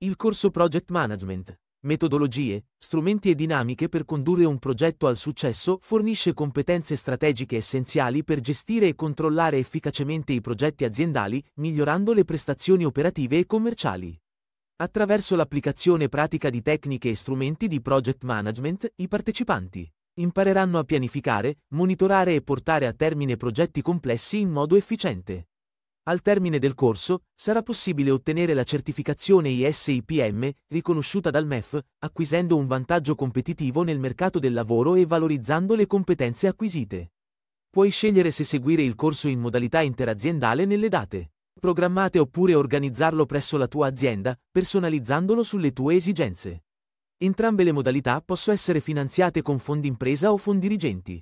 Il corso Project Management, metodologie, strumenti e dinamiche per condurre un progetto al successo fornisce competenze strategiche essenziali per gestire e controllare efficacemente i progetti aziendali, migliorando le prestazioni operative e commerciali. Attraverso l'applicazione pratica di tecniche e strumenti di project management, i partecipanti impareranno a pianificare, monitorare e portare a termine progetti complessi in modo efficiente. Al termine del corso, sarà possibile ottenere la certificazione ISIPM, riconosciuta dal MEF, acquisendo un vantaggio competitivo nel mercato del lavoro e valorizzando le competenze acquisite. Puoi scegliere se seguire il corso in modalità interaziendale nelle date programmate oppure organizzarlo presso la tua azienda, personalizzandolo sulle tue esigenze. Entrambe le modalità possono essere finanziate con fondi impresa o fondi dirigenti.